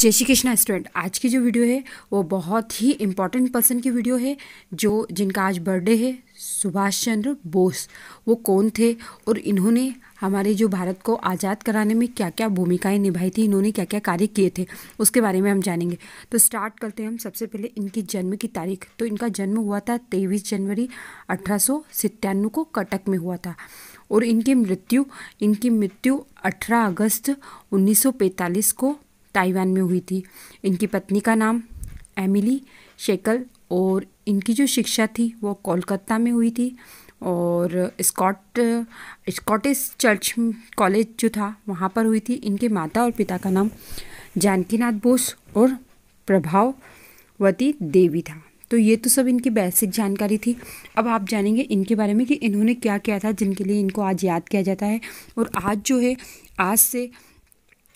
जय श्री कृष्णा स्टूडेंट आज की जो वीडियो है वो बहुत ही इम्पॉर्टेंट पर्सन की वीडियो है जो जिनका आज बर्थडे है सुभाष चंद्र बोस वो कौन थे और इन्होंने हमारे जो भारत को आज़ाद कराने में क्या क्या भूमिकाएं निभाई थी इन्होंने क्या क्या कार्य किए थे उसके बारे में हम जानेंगे तो स्टार्ट करते हैं हम सबसे पहले इनकी जन्म की तारीख तो इनका जन्म हुआ था तेईस जनवरी अठारह को कटक में हुआ था और इनकी मृत्यु इनकी मृत्यु 18 अगस्त 1945 को ताइवान में हुई थी इनकी पत्नी का नाम एमिली शेकल और इनकी जो शिक्षा थी वो कोलकाता में हुई थी और स्कॉट स्कॉटिश चर्च कॉलेज जो था वहाँ पर हुई थी इनके माता और पिता का नाम जानकीनाथ बोस और प्रभाववती देवी था तो ये तो सब इनकी बेसिक जानकारी थी अब आप जानेंगे इनके बारे में कि इन्होंने क्या किया था जिनके लिए इनको आज याद किया जाता है और आज जो है आज से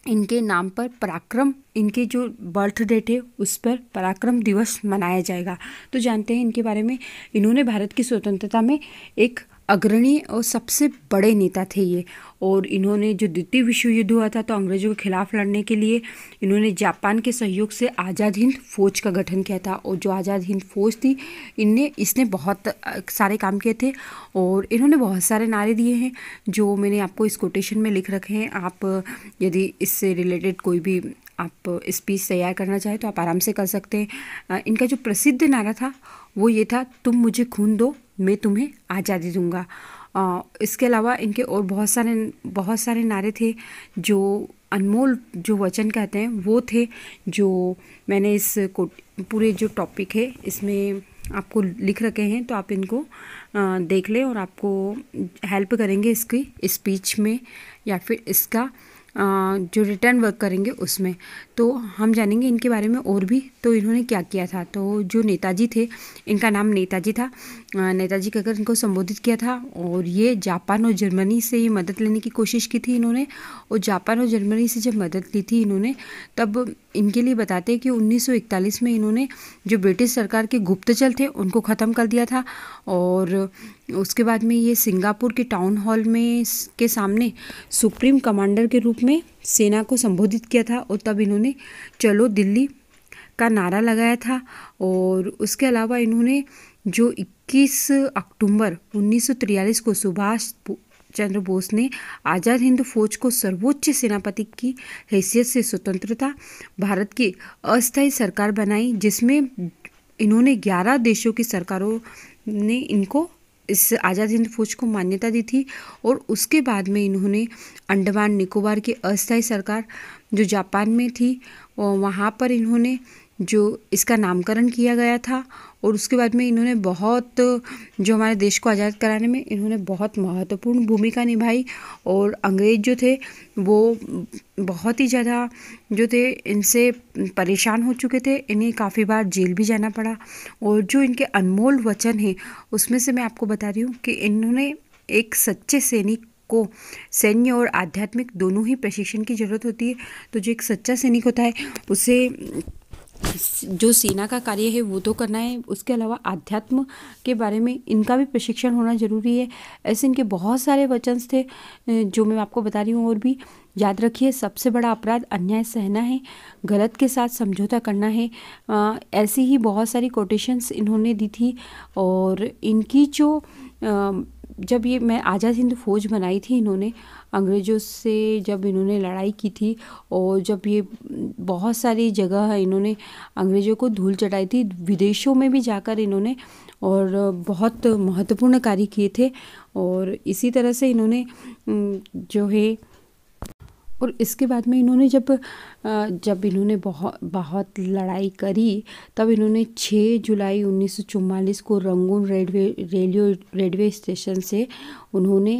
इनके नाम पर पराक्रम इनके जो बर्थ डेट है उस पर पराक्रम दिवस मनाया जाएगा तो जानते हैं इनके बारे में इन्होंने भारत की स्वतंत्रता में एक अग्रणी और सबसे बड़े नेता थे ये और इन्होंने जो द्वितीय विश्व युद्ध हुआ था तो अंग्रेज़ों के खिलाफ लड़ने के लिए इन्होंने जापान के सहयोग से आज़ाद हिंद फौज का गठन किया था और जो आज़ाद हिंद फौज थी इनने इसने बहुत सारे काम किए थे और इन्होंने बहुत सारे नारे दिए हैं जो मैंने आपको इस कोटेशन में लिख रखे हैं आप यदि इससे रिलेटेड कोई भी आप स्पीच तैयार करना चाहें तो आप आराम से कर सकते हैं इनका जो प्रसिद्ध नारा था वो ये था तुम मुझे खून दो मैं तुम्हें आज़ादी दूंगा इसके अलावा इनके और बहुत सारे बहुत सारे नारे थे जो अनमोल जो वचन कहते हैं वो थे जो मैंने इस को पूरे जो टॉपिक है इसमें आपको लिख रखे हैं तो आप इनको देख लें और आपको हेल्प करेंगे इसकी स्पीच में या फिर इसका जो रिटर्न वर्क करेंगे उसमें तो हम जानेंगे इनके बारे में और भी तो इन्होंने क्या किया था तो जो नेताजी थे इनका नाम नेताजी था नेताजी कहकर इनको संबोधित किया था और ये जापान और जर्मनी से ये मदद लेने की कोशिश की थी इन्होंने और जापान और जर्मनी से जब मदद ली थी इन्होंने तब इनके लिए बताते हैं कि उन्नीस में इन्होंने जो ब्रिटिश सरकार के गुप्तचर थे उनको ख़त्म कर दिया था और उसके बाद में ये सिंगापुर के टाउन हॉल में के सामने सुप्रीम कमांडर के रूप में सेना को संबोधित किया था और तब इन्होंने चलो दिल्ली का नारा लगाया था और उसके अलावा इन्होंने जो 21 अक्टूबर 1943 को सुभाष चंद्र बोस ने आज़ाद हिंद फौज को सर्वोच्च सेनापति की हैसियत से स्वतंत्रता भारत की अस्थायी सरकार बनाई जिसमें इन्होंने 11 देशों की सरकारों ने इनको इस आज़ाद हिंद फौज को मान्यता दी थी और उसके बाद में इन्होंने अंडमान निकोबार की अस्थाई सरकार जो जापान में थी वहाँ पर इन्होंने जो इसका नामकरण किया गया था और उसके बाद में इन्होंने बहुत जो हमारे देश को आज़ाद कराने में इन्होंने बहुत महत्वपूर्ण भूमिका निभाई और अंग्रेज़ जो थे वो बहुत ही ज़्यादा जो थे इनसे परेशान हो चुके थे इन्हें काफ़ी बार जेल भी जाना पड़ा और जो इनके अनमोल वचन हैं उसमें से मैं आपको बता रही हूँ कि इन्होंने एक सच्चे सैनिक को सैन्य और आध्यात्मिक दोनों ही प्रशिक्षण की ज़रूरत होती है तो जो एक सच्चा सैनिक होता है उसे जो सेना का कार्य है वो तो करना है उसके अलावा आध्यात्म के बारे में इनका भी प्रशिक्षण होना ज़रूरी है ऐसे इनके बहुत सारे वचन थे जो मैं आपको बता रही हूँ और भी याद रखिए सबसे बड़ा अपराध अन्याय सहना है गलत के साथ समझौता करना है आ, ऐसी ही बहुत सारी कोटेशंस इन्होंने दी थी और इनकी जो आ, जब ये मैं आज़ाद हिंद फौज बनाई थी इन्होंने अंग्रेज़ों से जब इन्होंने लड़ाई की थी और जब ये बहुत सारी जगह इन्होंने अंग्रेज़ों को धूल चढ़ाई थी विदेशों में भी जाकर इन्होंने और बहुत महत्वपूर्ण कार्य किए थे और इसी तरह से इन्होंने जो है और इसके बाद में इन्होंने जब जब इन्होंने बहुत बहुत लड़ाई करी तब इन्होंने 6 जुलाई उन्नीस को Rangoon railway railway railway station से उन्होंने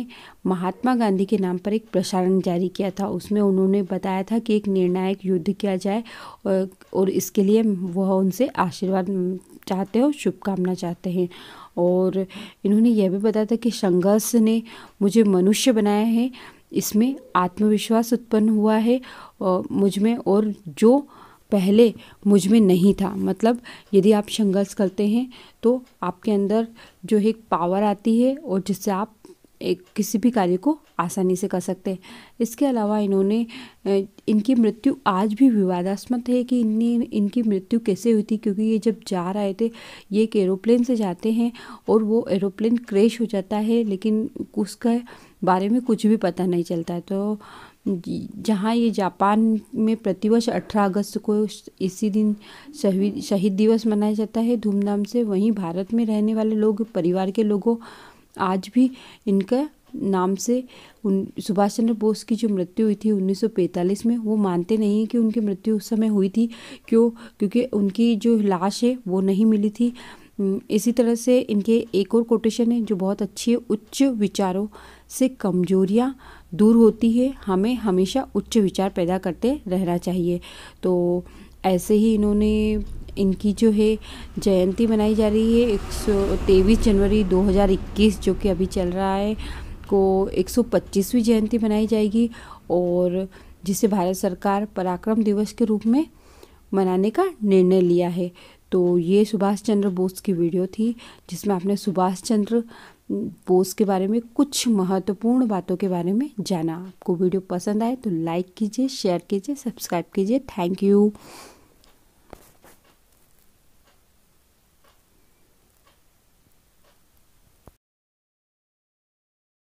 महात्मा गांधी के नाम पर एक प्रसारण जारी किया था उसमें उन्होंने बताया था कि एक निर्णायक युद्ध किया जाए और, और इसके लिए वह उनसे आशीर्वाद चाहते हैं और शुभकामना चाहते हैं और इन्होंने यह भी बताया था कि संघर्ष ने मुझे मनुष्य बनाया है इसमें आत्मविश्वास उत्पन्न हुआ है मुझ में और जो पहले मुझ में नहीं था मतलब यदि आप संघर्ष करते हैं तो आपके अंदर जो है पावर आती है और जिससे आप एक किसी भी कार्य को आसानी से कर सकते हैं इसके अलावा इन्होंने इनकी मृत्यु आज भी विवादास्पद है कि इन इनकी मृत्यु कैसे हुई थी क्योंकि ये जब जा रहे थे ये एक एरोप्लेन से जाते हैं और वो एरोप्लेन क्रैश हो जाता है लेकिन उसका बारे में कुछ भी पता नहीं चलता है तो जहाँ ये जापान में प्रतिवर्ष 18 अगस्त को इसी दिन शहीद शहीद दिवस मनाया जाता है धूमधाम से वहीं भारत में रहने वाले लोग परिवार के लोगों आज भी इनका नाम से उन सुभाष चंद्र बोस की जो मृत्यु हुई थी 1945 में वो मानते नहीं हैं कि उनकी मृत्यु उस समय हुई थी क्यों क्योंकि उनकी जो लाश है वो नहीं मिली थी इसी तरह से इनके एक और कोटेशन है जो बहुत अच्छी है उच्च विचारों से कमजोरियाँ दूर होती है हमें हमेशा उच्च विचार पैदा करते रहना चाहिए तो ऐसे ही इन्होंने इनकी जो है जयंती मनाई जा रही है एक सौ तेईस जनवरी 2021 जो कि अभी चल रहा है को 125वीं जयंती मनाई जाएगी और जिसे भारत सरकार पराक्रम दिवस के रूप में मनाने का निर्णय लिया है तो ये सुभाष चंद्र बोस की वीडियो थी जिसमें आपने सुभाष चंद्र बोस के बारे में कुछ महत्वपूर्ण बातों के बारे में जाना आपको वीडियो पसंद आए तो लाइक कीजिए शेयर कीजिए सब्सक्राइब कीजिए थैंक यू